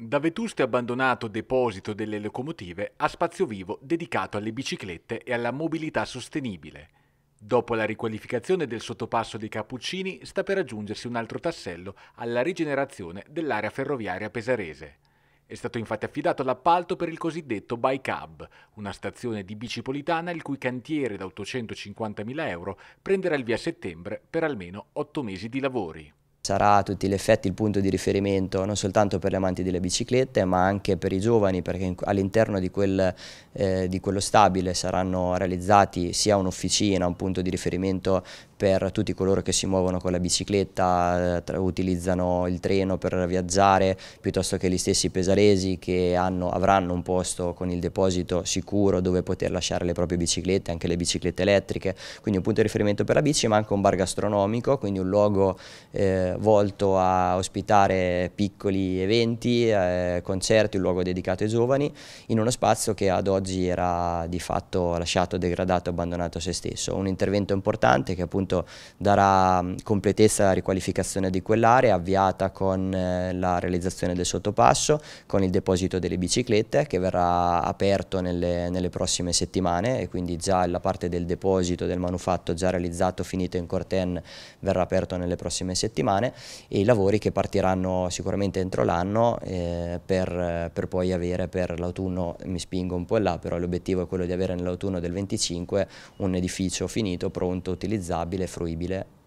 da vetusto e abbandonato deposito delle locomotive a spazio vivo dedicato alle biciclette e alla mobilità sostenibile. Dopo la riqualificazione del sottopasso dei Cappuccini sta per aggiungersi un altro tassello alla rigenerazione dell'area ferroviaria pesarese. È stato infatti affidato l'appalto per il cosiddetto Bike Hub, una stazione di bicipolitana il cui cantiere da 850.000 euro prenderà il via a settembre per almeno 8 mesi di lavori sarà a tutti gli effetti il punto di riferimento non soltanto per gli amanti delle biciclette ma anche per i giovani perché all'interno di, quel, eh, di, quello stabile saranno realizzati sia un'officina, un punto di riferimento per tutti coloro che si muovono con la bicicletta, eh, utilizzano il treno per viaggiare piuttosto che gli stessi pesaresi che hanno, avranno un posto con il deposito sicuro dove poter lasciare le proprie biciclette, anche le biciclette elettriche, quindi un punto di riferimento per la bici ma anche un bar gastronomico, quindi un luogo eh, volto a ospitare piccoli eventi, eh, concerti, un luogo dedicato ai giovani, in uno spazio che ad oggi era di fatto lasciato, degradato, abbandonato a se stesso. Un intervento importante che appunto darà mm, completezza alla riqualificazione di quell'area, avviata con eh, la realizzazione del sottopasso, con il deposito delle biciclette che verrà aperto nelle, nelle prossime settimane e quindi già la parte del deposito del manufatto già realizzato, finito in Corten, verrà aperto nelle prossime settimane settimane e i lavori che partiranno sicuramente entro l'anno eh, per, per, poi avere per l'autunno, mi spingo un po' là, però l'obiettivo è quello di avere nell'autunno del 25 un edificio finito, pronto, utilizzabile, fruibile